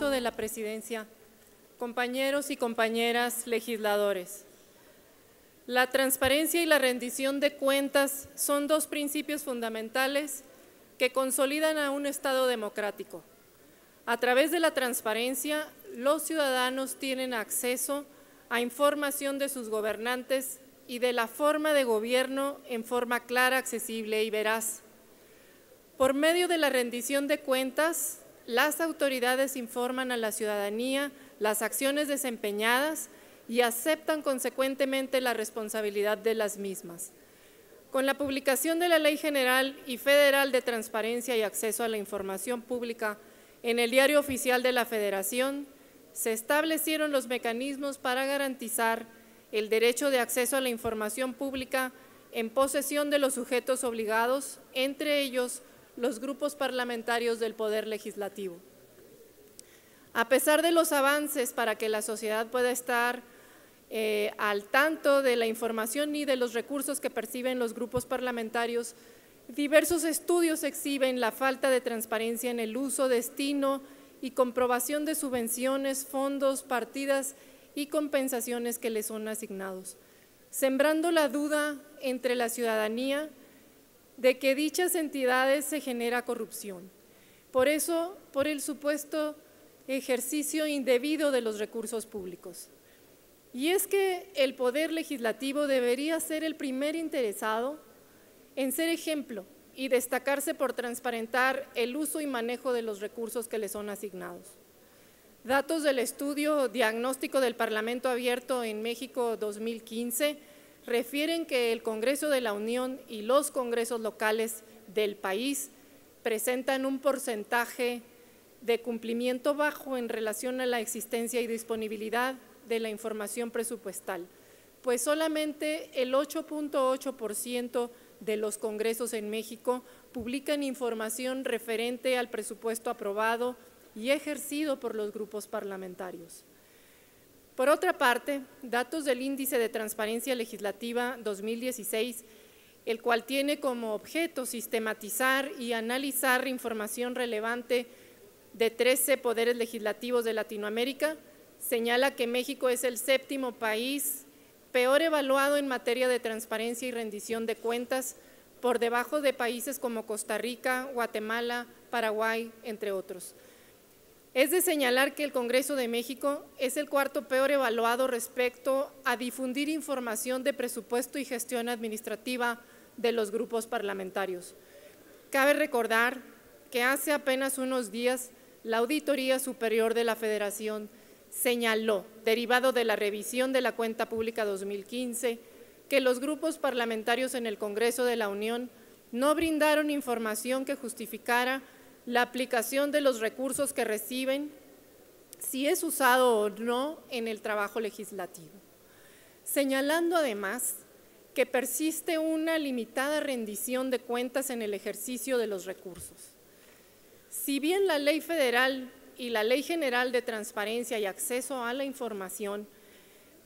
de la presidencia, compañeros y compañeras legisladores. La transparencia y la rendición de cuentas son dos principios fundamentales que consolidan a un Estado democrático. A través de la transparencia, los ciudadanos tienen acceso a información de sus gobernantes y de la forma de gobierno en forma clara, accesible y veraz. Por medio de la rendición de cuentas, las autoridades informan a la ciudadanía las acciones desempeñadas y aceptan consecuentemente la responsabilidad de las mismas. Con la publicación de la Ley General y Federal de Transparencia y Acceso a la Información Pública en el Diario Oficial de la Federación, se establecieron los mecanismos para garantizar el derecho de acceso a la información pública en posesión de los sujetos obligados, entre ellos los grupos parlamentarios del Poder Legislativo. A pesar de los avances para que la sociedad pueda estar eh, al tanto de la información y de los recursos que perciben los grupos parlamentarios, diversos estudios exhiben la falta de transparencia en el uso, destino y comprobación de subvenciones, fondos, partidas y compensaciones que les son asignados, sembrando la duda entre la ciudadanía de que dichas entidades se genera corrupción. Por eso, por el supuesto ejercicio indebido de los recursos públicos. Y es que el poder legislativo debería ser el primer interesado en ser ejemplo y destacarse por transparentar el uso y manejo de los recursos que le son asignados. Datos del estudio diagnóstico del Parlamento Abierto en México 2015 refieren que el Congreso de la Unión y los congresos locales del país presentan un porcentaje de cumplimiento bajo en relación a la existencia y disponibilidad de la información presupuestal, pues solamente el 8.8% de los congresos en México publican información referente al presupuesto aprobado y ejercido por los grupos parlamentarios. Por otra parte, datos del Índice de Transparencia Legislativa 2016, el cual tiene como objeto sistematizar y analizar información relevante de 13 poderes legislativos de Latinoamérica, señala que México es el séptimo país peor evaluado en materia de transparencia y rendición de cuentas, por debajo de países como Costa Rica, Guatemala, Paraguay, entre otros. Es de señalar que el Congreso de México es el cuarto peor evaluado respecto a difundir información de presupuesto y gestión administrativa de los grupos parlamentarios. Cabe recordar que hace apenas unos días la Auditoría Superior de la Federación señaló, derivado de la revisión de la cuenta pública 2015, que los grupos parlamentarios en el Congreso de la Unión no brindaron información que justificara la aplicación de los recursos que reciben, si es usado o no en el trabajo legislativo. Señalando además que persiste una limitada rendición de cuentas en el ejercicio de los recursos. Si bien la ley federal y la ley general de transparencia y acceso a la información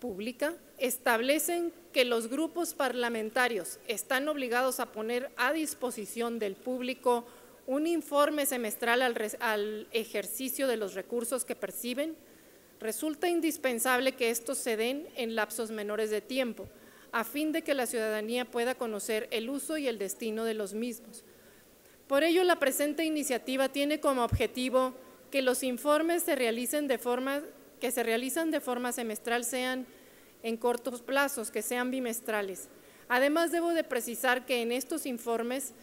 pública establecen que los grupos parlamentarios están obligados a poner a disposición del público un informe semestral al, ejercicio de los recursos que perciben, resulta indispensable que estos se den en lapsos menores de tiempo, a fin de que la ciudadanía pueda conocer el uso y el destino de los mismos. Por ello, la presente iniciativa tiene como objetivo que los informes se realicen de forma, que se realizan de forma semestral sean en cortos plazos, que sean bimestrales. Además, debo de precisar que en estos informes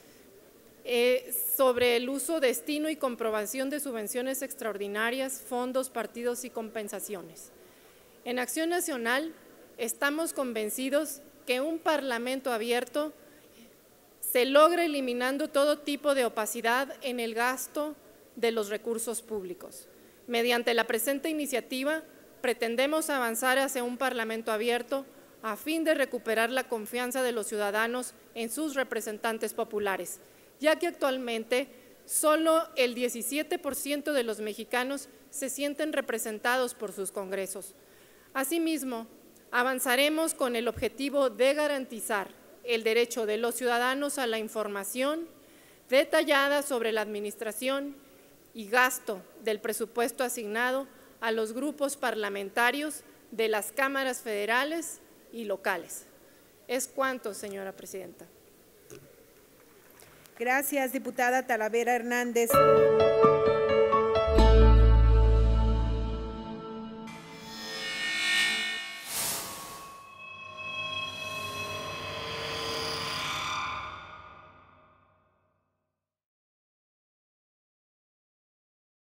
eh, sobre el uso, destino y comprobación de subvenciones extraordinarias, fondos, partidos y compensaciones. En Acción Nacional estamos convencidos que un Parlamento abierto se logra eliminando todo tipo de opacidad en el gasto de los recursos públicos. Mediante la presente iniciativa pretendemos avanzar hacia un Parlamento abierto a fin de recuperar la confianza de los ciudadanos en sus representantes populares ya que actualmente solo el 17% de los mexicanos se sienten representados por sus congresos. Asimismo, avanzaremos con el objetivo de garantizar el derecho de los ciudadanos a la información detallada sobre la administración y gasto del presupuesto asignado a los grupos parlamentarios de las cámaras federales y locales. Es cuanto, señora presidenta. Gracias, diputada Talavera Hernández.